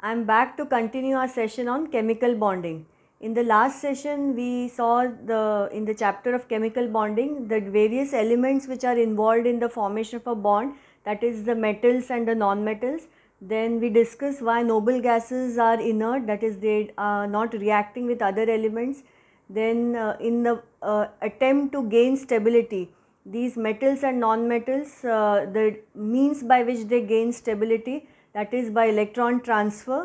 I am back to continue our session on chemical bonding. In the last session we saw the in the chapter of chemical bonding the various elements which are involved in the formation of a bond that is the metals and the non-metals. Then we discussed why noble gases are inert that is they are not reacting with other elements. Then uh, in the uh, attempt to gain stability these metals and non-metals uh, the means by which they gain stability that is by electron transfer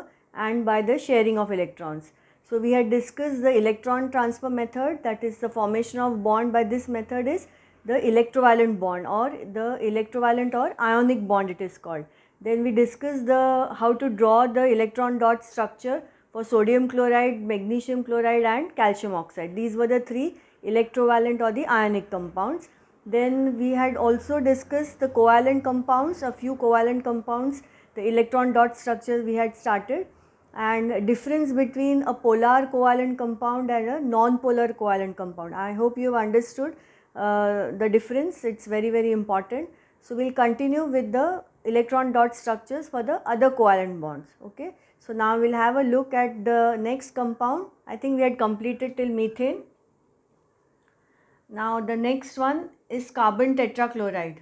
and by the sharing of electrons. So we had discussed the electron transfer method that is the formation of bond by this method is the electrovalent bond or the electrovalent or ionic bond it is called. Then we discussed the how to draw the electron dot structure for sodium chloride, magnesium chloride and calcium oxide. These were the three electrovalent or the ionic compounds. Then we had also discussed the covalent compounds, a few covalent compounds the electron dot structure we had started and difference between a polar covalent compound and a non-polar covalent compound. I hope you have understood uh, the difference, it's very very important. So, we will continue with the electron dot structures for the other covalent bonds. Okay. So, now we will have a look at the next compound. I think we had completed till methane. Now, the next one is carbon tetrachloride.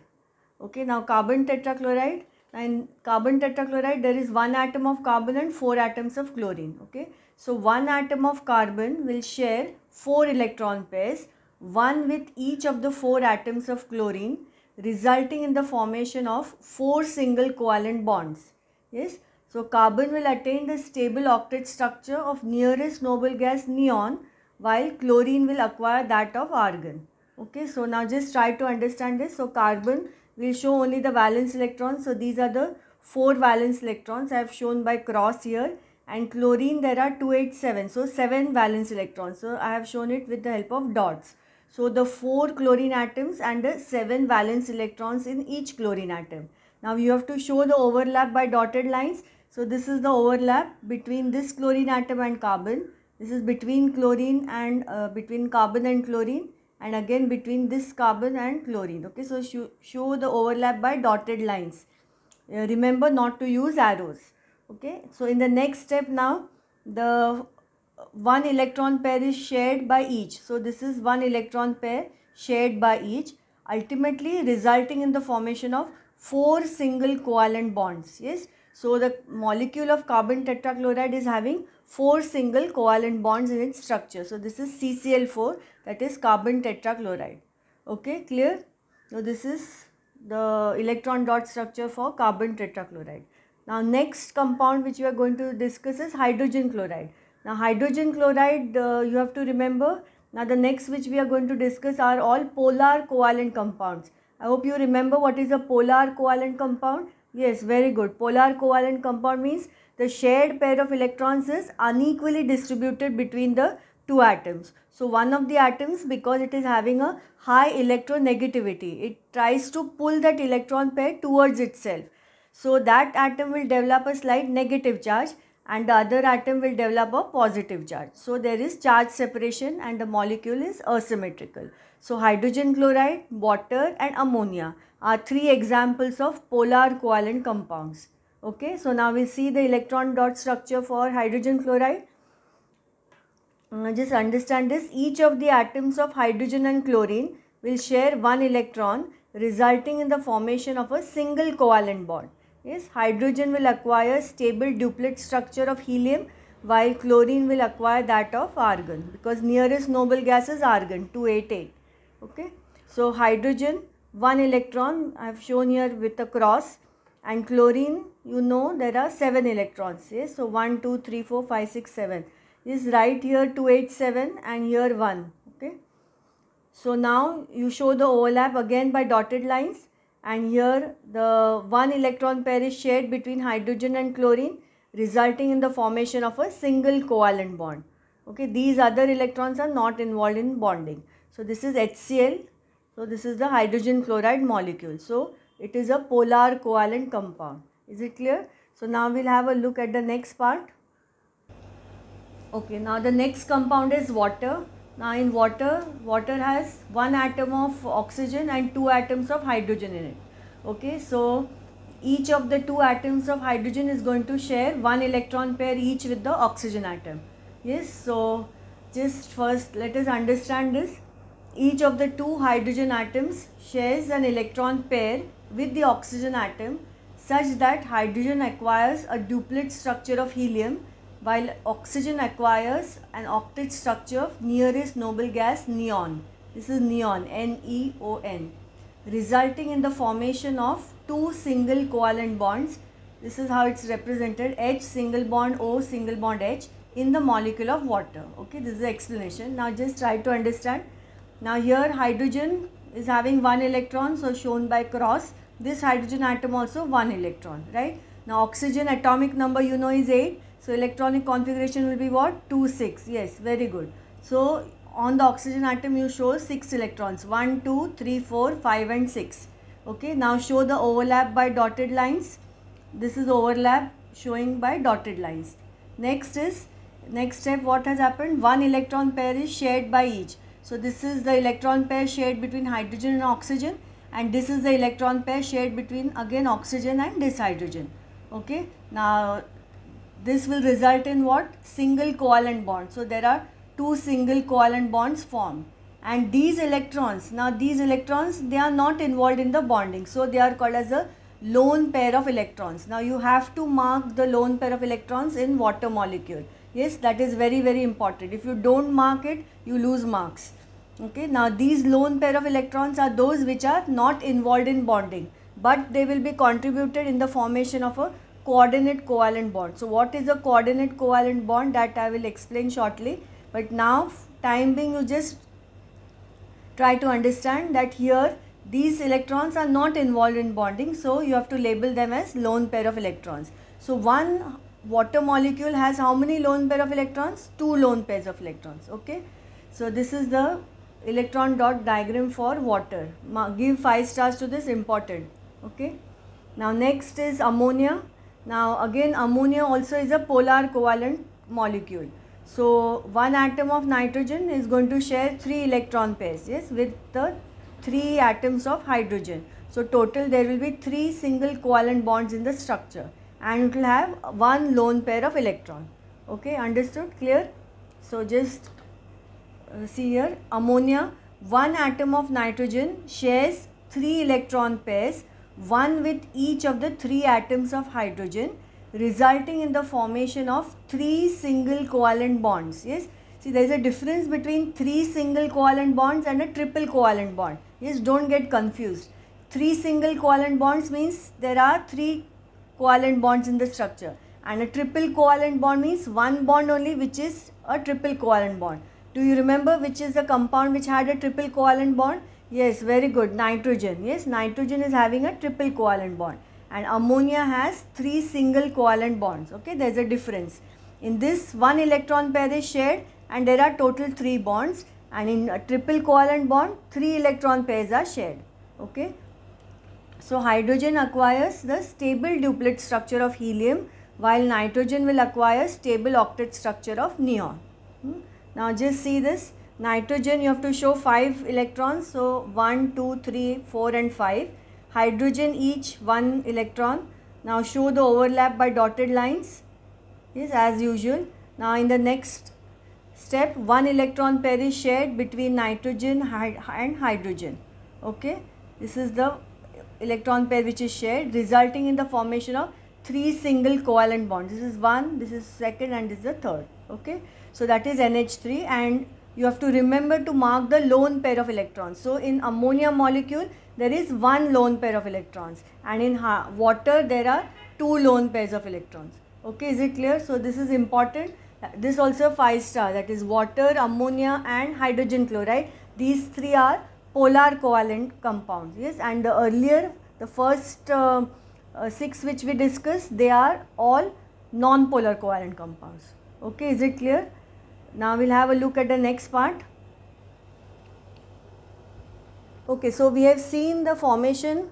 Okay, now carbon tetrachloride and carbon tetrachloride there is one atom of carbon and four atoms of chlorine okay so one atom of carbon will share four electron pairs one with each of the four atoms of chlorine resulting in the formation of four single covalent bonds yes so carbon will attain the stable octet structure of nearest noble gas neon while chlorine will acquire that of argon okay so now just try to understand this so carbon will show only the valence electrons. So these are the four valence electrons I have shown by cross here and chlorine there are 287 so 7 valence electrons so I have shown it with the help of dots. So the 4 chlorine atoms and the 7 valence electrons in each chlorine atom. Now you have to show the overlap by dotted lines. So this is the overlap between this chlorine atom and carbon. This is between chlorine and uh, between carbon and chlorine and again between this carbon and chlorine okay so show the overlap by dotted lines uh, remember not to use arrows okay so in the next step now the one electron pair is shared by each so this is one electron pair shared by each ultimately resulting in the formation of four single covalent bonds yes so the molecule of carbon tetrachloride is having four single covalent bonds in its structure so this is CCl4 that is carbon tetrachloride okay clear so this is the electron dot structure for carbon tetrachloride now next compound which we are going to discuss is hydrogen chloride now hydrogen chloride uh, you have to remember now the next which we are going to discuss are all polar covalent compounds i hope you remember what is a polar covalent compound yes very good polar covalent compound means the shared pair of electrons is unequally distributed between the two atoms. So one of the atoms because it is having a high electronegativity, it tries to pull that electron pair towards itself. So that atom will develop a slight negative charge and the other atom will develop a positive charge. So there is charge separation and the molecule is asymmetrical. So hydrogen chloride, water and ammonia are three examples of polar covalent compounds. Okay, so now we see the electron dot structure for hydrogen chloride uh, just understand this each of the atoms of hydrogen and chlorine will share one electron resulting in the formation of a single covalent bond yes hydrogen will acquire stable duplet structure of helium while chlorine will acquire that of argon because nearest noble gas is argon 288 okay so hydrogen one electron i have shown here with a cross and chlorine you know there are seven electrons yes so one two three four five six seven is right here 287 and here 1 okay so now you show the overlap again by dotted lines and here the one electron pair is shared between hydrogen and chlorine resulting in the formation of a single covalent bond okay these other electrons are not involved in bonding so this is HCl so this is the hydrogen chloride molecule so it is a polar covalent compound is it clear so now we'll have a look at the next part okay now the next compound is water now in water water has one atom of oxygen and two atoms of hydrogen in it okay so each of the two atoms of hydrogen is going to share one electron pair each with the oxygen atom yes so just first let us understand this each of the two hydrogen atoms shares an electron pair with the oxygen atom such that hydrogen acquires a duplet structure of helium while oxygen acquires an octet structure of nearest noble gas neon. This is neon, N-E-O-N, resulting in the formation of two single covalent bonds. This is how it's represented, H single bond O single bond H in the molecule of water. Okay, this is the explanation. Now just try to understand. Now here hydrogen is having one electron, so shown by cross. This hydrogen atom also one electron, right? Now oxygen atomic number you know is 8. So electronic configuration will be what? 2, 6. Yes, very good. So on the oxygen atom you show 6 electrons. 1, 2, 3, 4, 5 and 6. Okay, now show the overlap by dotted lines. This is overlap showing by dotted lines. Next is, next step what has happened? One electron pair is shared by each. So this is the electron pair shared between hydrogen and oxygen and this is the electron pair shared between again oxygen and this hydrogen. Okay, now this will result in what? Single covalent bond. So there are two single covalent bonds formed. And these electrons, now these electrons, they are not involved in the bonding. So they are called as a lone pair of electrons. Now you have to mark the lone pair of electrons in water molecule. Yes, that is very, very important. If you don't mark it, you lose marks. Okay, now these lone pair of electrons are those which are not involved in bonding, but they will be contributed in the formation of a coordinate covalent bond. So what is a coordinate covalent bond that I will explain shortly. But now time being you just try to understand that here these electrons are not involved in bonding. So you have to label them as lone pair of electrons. So one water molecule has how many lone pair of electrons? Two lone pairs of electrons. Okay. So this is the electron dot diagram for water. give 5 stars to this important. Okay. Now next is ammonia. Now again ammonia also is a polar covalent molecule. So one atom of nitrogen is going to share three electron pairs yes with the three atoms of hydrogen. So total there will be three single covalent bonds in the structure and it will have one lone pair of electron. Okay understood clear? So just uh, see here ammonia one atom of nitrogen shares three electron pairs one with each of the three atoms of hydrogen resulting in the formation of three single covalent bonds. Yes, see there is a difference between three single covalent bonds and a triple covalent bond. Yes, don't get confused. Three single covalent bonds means there are three covalent bonds in the structure and a triple covalent bond means one bond only which is a triple covalent bond. Do you remember which is the compound which had a triple covalent bond? Yes, very good. Nitrogen. Yes, nitrogen is having a triple covalent bond and ammonia has three single covalent bonds. Okay, there is a difference. In this one electron pair is shared and there are total three bonds and in a triple covalent bond three electron pairs are shared. Okay. So, hydrogen acquires the stable duplet structure of helium while nitrogen will acquire stable octet structure of neon. Hmm? Now, just see this Nitrogen you have to show 5 electrons. So 1, 2, 3, 4 and 5. Hydrogen each 1 electron. Now show the overlap by dotted lines. Yes, as usual. Now in the next step, 1 electron pair is shared between nitrogen and hydrogen. Okay. This is the electron pair which is shared resulting in the formation of three single covalent bonds. This is one, this is second and this is the third. Okay. So that is NH3 and you have to remember to mark the lone pair of electrons. So in ammonia molecule there is one lone pair of electrons and in water there are two lone pairs of electrons. Okay, is it clear? So this is important. This also 5 star that is water, ammonia and hydrogen chloride. These three are polar covalent compounds. Yes, and the earlier the first uh, uh, six which we discussed they are all non-polar covalent compounds. Okay, is it clear? Now we'll have a look at the next part. Okay, so we have seen the formation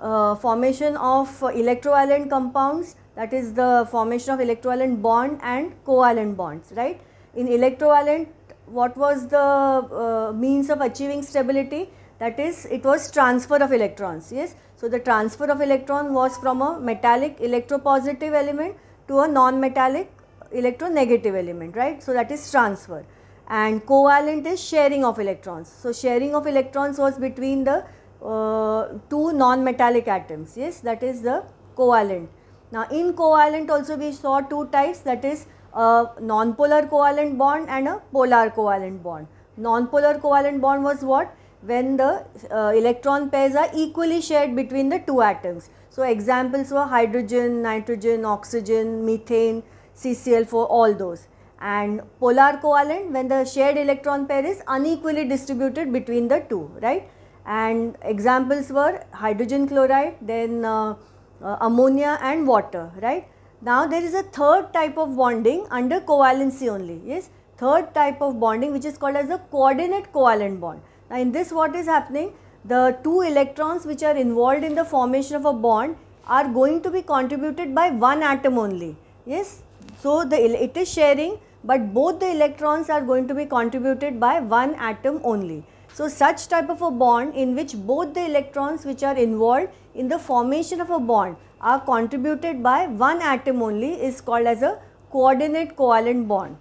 uh, formation of electrovalent compounds that is the formation of electrovalent bond and covalent bonds, right. In electrovalent what was the uh, means of achieving stability that is it was transfer of electrons yes so the transfer of electron was from a metallic electropositive element to a non metallic electronegative element right so that is transfer and covalent is sharing of electrons so sharing of electrons was between the uh, two non-metallic atoms yes that is the covalent now in covalent also we saw two types that is a non-polar covalent bond and a polar covalent bond non-polar covalent bond was what when the uh, electron pairs are equally shared between the two atoms. So, examples were hydrogen, nitrogen, oxygen, methane, CCl for all those. And polar covalent when the shared electron pair is unequally distributed between the two, right. And examples were hydrogen chloride, then uh, uh, ammonia and water, right. Now there is a third type of bonding under covalency only, yes. Third type of bonding which is called as a coordinate covalent bond. Now in this what is happening, the two electrons which are involved in the formation of a bond are going to be contributed by one atom only. Yes, so, the, it is sharing but both the electrons are going to be contributed by one atom only. So, such type of a bond in which both the electrons which are involved in the formation of a bond are contributed by one atom only is called as a coordinate covalent bond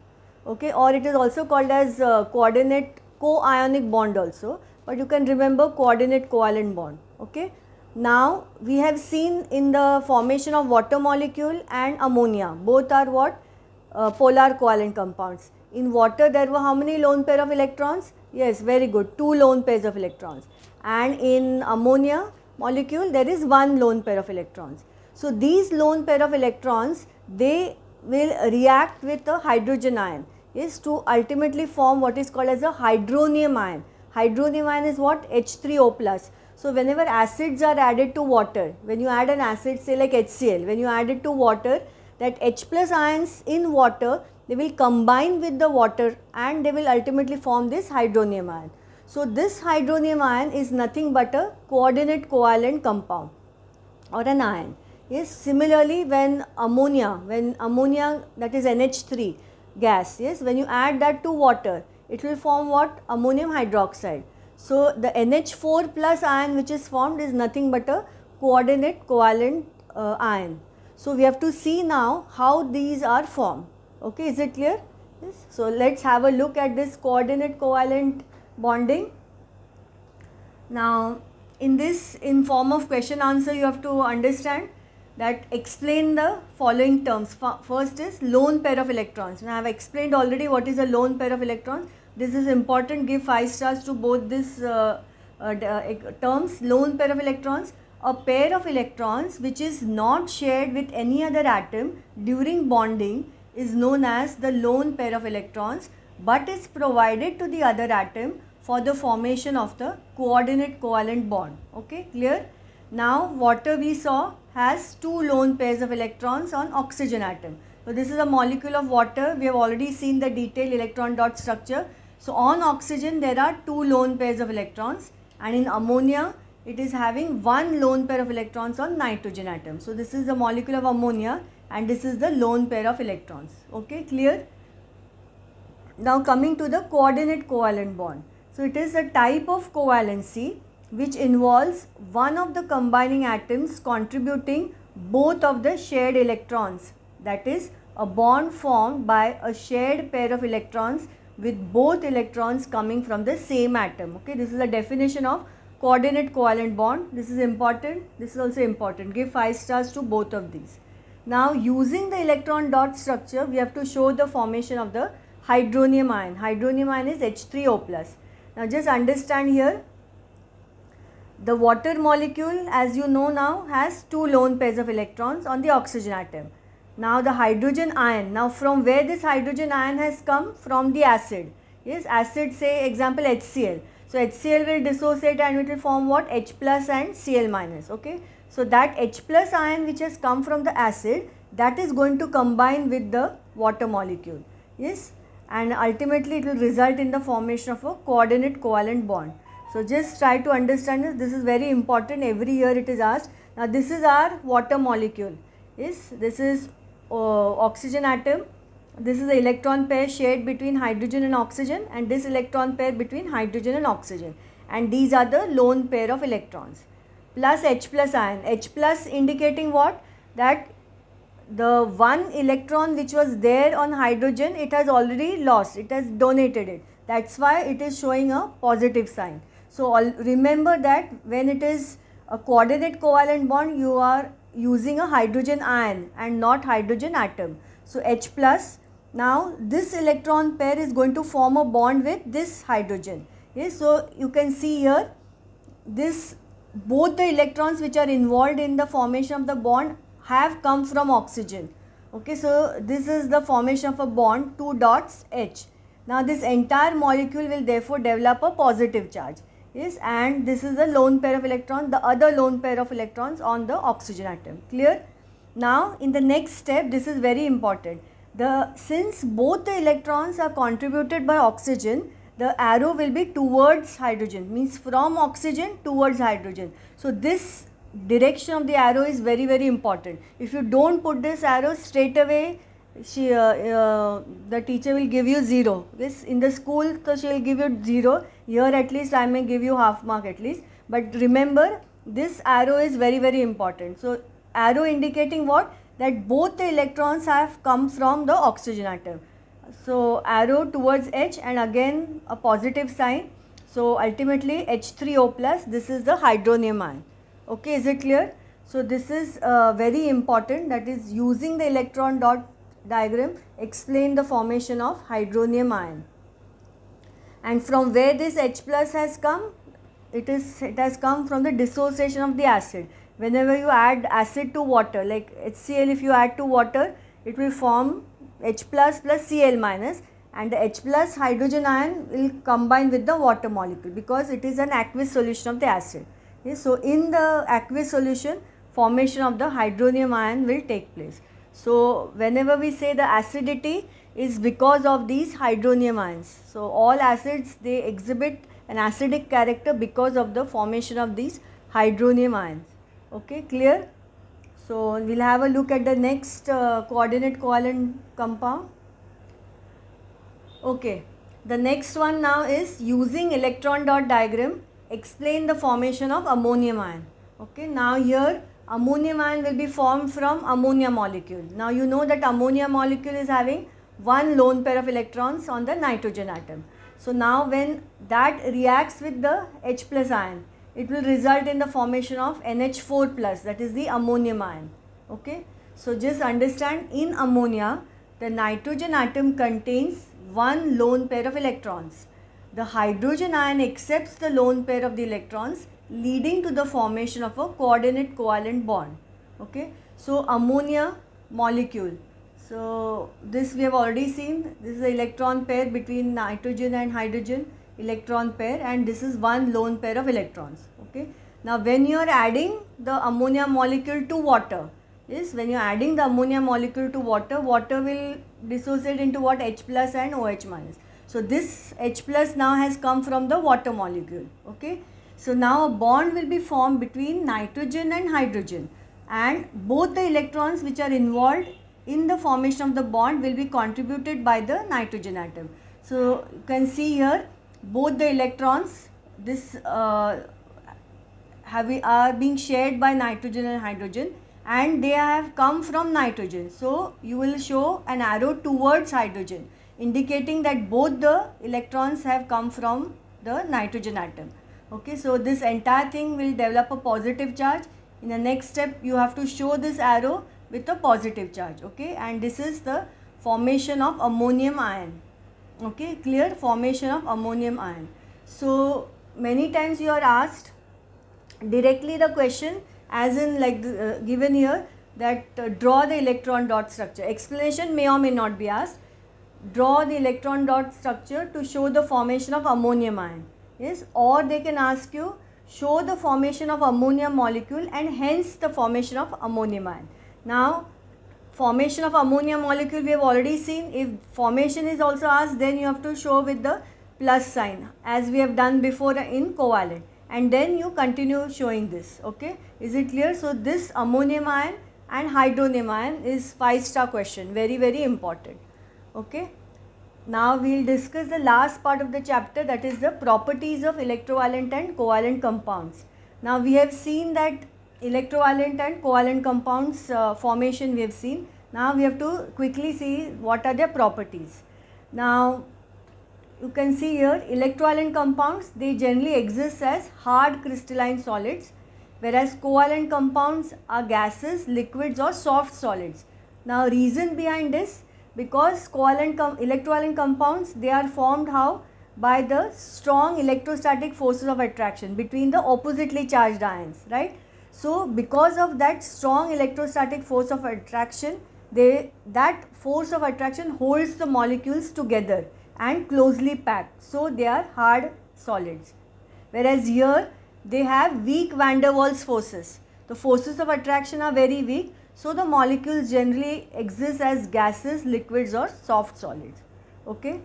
okay or it is also called as a uh, coordinate coionic bond also but you can remember coordinate covalent bond okay now we have seen in the formation of water molecule and ammonia, both are what? Uh, polar covalent compounds. In water there were how many lone pair of electrons? Yes, very good, two lone pairs of electrons. And in ammonia molecule there is one lone pair of electrons. So these lone pair of electrons, they will react with a hydrogen ion is to ultimately form what is called as a hydronium ion. Hydronium ion is what? H3O plus. So whenever acids are added to water, when you add an acid say like HCl, when you add it to water, that H plus ions in water, they will combine with the water and they will ultimately form this hydronium ion. So this hydronium ion is nothing but a coordinate covalent compound or an ion. Yes, similarly when ammonia, when ammonia that is NH3 gas, yes, when you add that to water, it will form what? Ammonium hydroxide. So, the NH4 plus ion which is formed is nothing but a coordinate covalent uh, ion. So, we have to see now how these are formed. Okay, is it clear? Yes. So, let us have a look at this coordinate covalent bonding. Now, in this in form of question answer you have to understand that explain the following terms. First is lone pair of electrons. Now, I have explained already what is a lone pair of electrons. This is important. Give 5 stars to both these uh, uh, uh terms, lone pair of electrons. A pair of electrons which is not shared with any other atom during bonding is known as the lone pair of electrons but is provided to the other atom for the formation of the coordinate covalent bond. Okay, clear? Now, water we saw has two lone pairs of electrons on oxygen atom. So, this is a molecule of water. We have already seen the detailed electron dot structure. So on oxygen there are two lone pairs of electrons and in ammonia it is having one lone pair of electrons on nitrogen atom. So this is the molecule of ammonia and this is the lone pair of electrons. Okay, clear? Now coming to the coordinate covalent bond. So it is a type of covalency which involves one of the combining atoms contributing both of the shared electrons. That is a bond formed by a shared pair of electrons with both electrons coming from the same atom okay this is the definition of coordinate covalent bond this is important this is also important give 5 stars to both of these now using the electron dot structure we have to show the formation of the hydronium ion hydronium ion is H3O plus now just understand here the water molecule as you know now has two lone pairs of electrons on the oxygen atom now the hydrogen ion. Now from where this hydrogen ion has come? From the acid. Yes, acid say example HCl. So HCl will dissociate and it will form what? H plus and Cl minus. Okay. So that H plus ion which has come from the acid that is going to combine with the water molecule. Yes. And ultimately it will result in the formation of a coordinate covalent bond. So just try to understand this. This is very important. Every year it is asked. Now this is our water molecule. Yes. This is oxygen atom this is the electron pair shared between hydrogen and oxygen and this electron pair between hydrogen and oxygen and these are the lone pair of electrons plus H plus ion H plus indicating what that the one electron which was there on hydrogen it has already lost it has donated it that's why it is showing a positive sign so remember that when it is a coordinate covalent bond you are using a hydrogen ion and not hydrogen atom. So H plus. Now this electron pair is going to form a bond with this hydrogen. Yes, so you can see here this both the electrons which are involved in the formation of the bond have come from oxygen. Okay, so this is the formation of a bond, two dots H. Now this entire molecule will therefore develop a positive charge yes and this is the lone pair of electrons the other lone pair of electrons on the oxygen atom clear now in the next step this is very important the since both the electrons are contributed by oxygen the arrow will be towards hydrogen means from oxygen towards hydrogen so this direction of the arrow is very very important if you don't put this arrow straight away she uh, uh, the teacher will give you zero this in the school so she will give you zero here at least I may give you half mark at least but remember this arrow is very very important. So arrow indicating what that both the electrons have come from the oxygen atom. So arrow towards H and again a positive sign. So ultimately H3O plus this is the hydronium ion. Okay is it clear? So this is uh, very important that is using the electron dot diagram explain the formation of hydronium ion and from where this H plus has come it is it has come from the dissociation of the acid whenever you add acid to water like HCl if you add to water it will form H plus plus Cl minus and the H plus hydrogen ion will combine with the water molecule because it is an aqueous solution of the acid. Okay, so, in the aqueous solution formation of the hydronium ion will take place. So, whenever we say the acidity is because of these hydronium ions. So, all acids they exhibit an acidic character because of the formation of these hydronium ions. Okay, clear? So, we will have a look at the next uh, coordinate covalent compound. Okay, the next one now is using electron dot diagram explain the formation of ammonium ion. Okay, now here ammonium ion will be formed from ammonia molecule. Now you know that ammonia molecule is having one lone pair of electrons on the nitrogen atom. So now when that reacts with the H plus ion, it will result in the formation of NH4 plus that is the ammonium ion. Okay. So just understand in ammonia, the nitrogen atom contains one lone pair of electrons. The hydrogen ion accepts the lone pair of the electrons leading to the formation of a coordinate covalent bond. Okay. So ammonia molecule so this we have already seen. This is the electron pair between nitrogen and hydrogen electron pair and this is one lone pair of electrons. Okay. Now when you are adding the ammonia molecule to water is when you are adding the ammonia molecule to water, water will dissociate into what H plus and OH minus. So this H plus now has come from the water molecule. Okay. So now a bond will be formed between nitrogen and hydrogen and both the electrons which are involved in the formation of the bond will be contributed by the nitrogen atom. So, you can see here both the electrons this uh, have are being shared by nitrogen and hydrogen and they have come from nitrogen. So, you will show an arrow towards hydrogen indicating that both the electrons have come from the nitrogen atom. Okay, so this entire thing will develop a positive charge. In the next step, you have to show this arrow with a positive charge okay and this is the formation of ammonium ion okay clear formation of ammonium ion so many times you are asked directly the question as in like uh, given here that uh, draw the electron dot structure explanation may or may not be asked draw the electron dot structure to show the formation of ammonium ion yes or they can ask you show the formation of ammonia molecule and hence the formation of ammonium ion now, formation of ammonia molecule we have already seen. If formation is also asked, then you have to show with the plus sign as we have done before in covalent. And then you continue showing this. Okay. Is it clear? So, this ammonium ion and hydronium ion is 5 star question. Very, very important. Okay. Now we will discuss the last part of the chapter that is the properties of electrovalent and covalent compounds. Now we have seen that electrovalent and covalent compounds uh, formation we have seen. Now we have to quickly see what are their properties. Now you can see here electrovalent compounds they generally exist as hard crystalline solids whereas covalent compounds are gases, liquids or soft solids. Now reason behind this because covalent com electrovalent compounds they are formed how by the strong electrostatic forces of attraction between the oppositely charged ions right so because of that strong electrostatic force of attraction, they, that force of attraction holds the molecules together and closely packed. So they are hard solids. Whereas here they have weak van der Waals forces. The forces of attraction are very weak. So the molecules generally exist as gases, liquids or soft solids. Okay.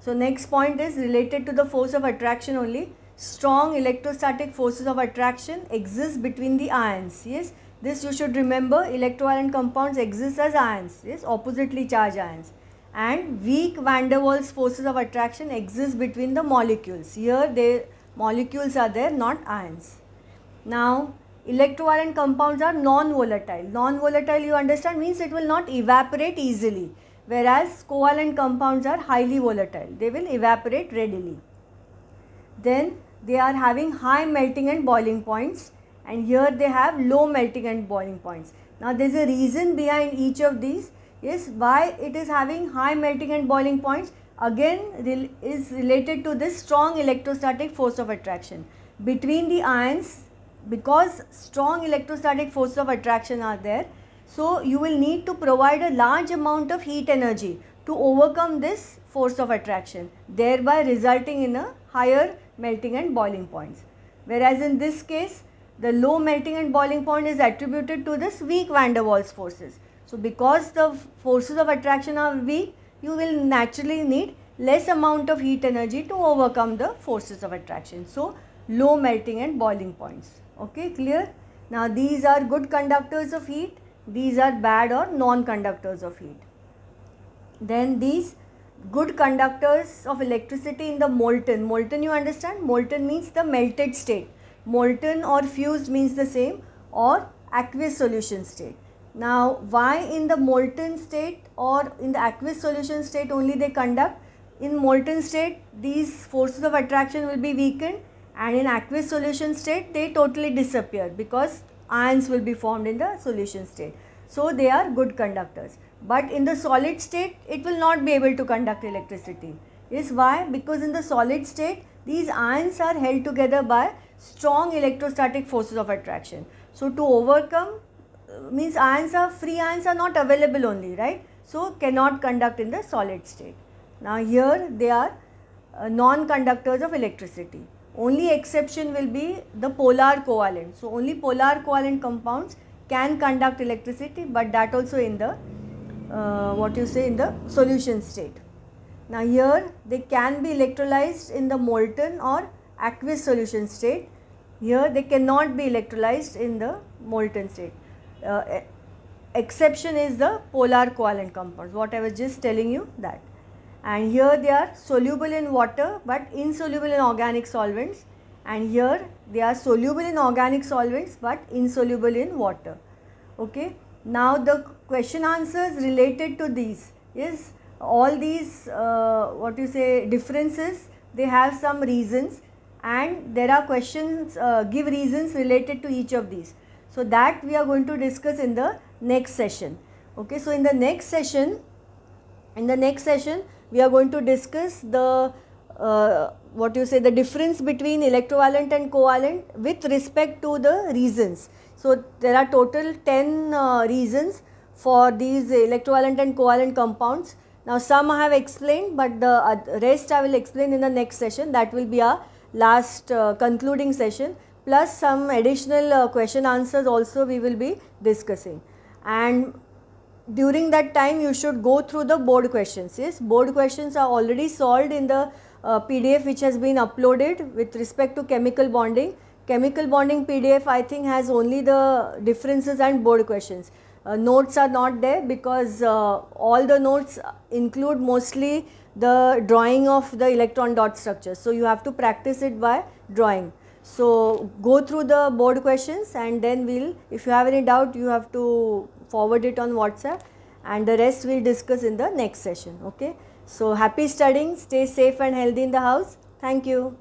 So next point is related to the force of attraction only strong electrostatic forces of attraction exist between the ions yes this you should remember electrovalent compounds exist as ions yes oppositely charged ions and weak van der Waals forces of attraction exist between the molecules here the molecules are there not ions now electrovalent compounds are non-volatile non-volatile you understand means it will not evaporate easily whereas covalent compounds are highly volatile they will evaporate readily then they are having high melting and boiling points and here they have low melting and boiling points. Now there is a reason behind each of these is why it is having high melting and boiling points again is related to this strong electrostatic force of attraction between the ions because strong electrostatic forces of attraction are there so you will need to provide a large amount of heat energy to overcome this force of attraction thereby resulting in a higher melting and boiling points. Whereas in this case, the low melting and boiling point is attributed to this weak van der Waals forces. So, because the forces of attraction are weak, you will naturally need less amount of heat energy to overcome the forces of attraction. So, low melting and boiling points. Okay, clear? Now, these are good conductors of heat. These are bad or non-conductors of heat. Then these good conductors of electricity in the molten. Molten you understand? Molten means the melted state. Molten or fused means the same or aqueous solution state. Now why in the molten state or in the aqueous solution state only they conduct? In molten state these forces of attraction will be weakened and in aqueous solution state they totally disappear because ions will be formed in the solution state. So they are good conductors. But in the solid state, it will not be able to conduct electricity. Is why? Because in the solid state, these ions are held together by strong electrostatic forces of attraction. So to overcome uh, means ions are free ions are not available only, right? So cannot conduct in the solid state. Now here they are uh, non-conductors of electricity. Only exception will be the polar covalent. So only polar covalent compounds can conduct electricity but that also in the uh, what you say in the solution state. Now here they can be electrolyzed in the molten or aqueous solution state. Here they cannot be electrolyzed in the molten state. Uh, exception is the polar covalent compounds what I was just telling you that. And here they are soluble in water but insoluble in organic solvents and here they are soluble in organic solvents but insoluble in water. Okay. Now the question answers related to these is all these uh, what you say differences they have some reasons and there are questions uh, give reasons related to each of these so that we are going to discuss in the next session okay so in the next session in the next session we are going to discuss the uh, what you say the difference between electrovalent and covalent with respect to the reasons so there are total 10 uh, reasons for these electrovalent and covalent compounds. Now some I have explained but the uh, rest I will explain in the next session that will be our last uh, concluding session plus some additional uh, question answers also we will be discussing and during that time you should go through the board questions yes board questions are already solved in the uh, pdf which has been uploaded with respect to chemical bonding chemical bonding pdf i think has only the differences and board questions uh, notes are not there because uh, all the notes include mostly the drawing of the electron dot structure. So, you have to practice it by drawing. So, go through the board questions and then we'll, if you have any doubt, you have to forward it on WhatsApp and the rest we'll discuss in the next session. Okay. So, happy studying, stay safe and healthy in the house. Thank you.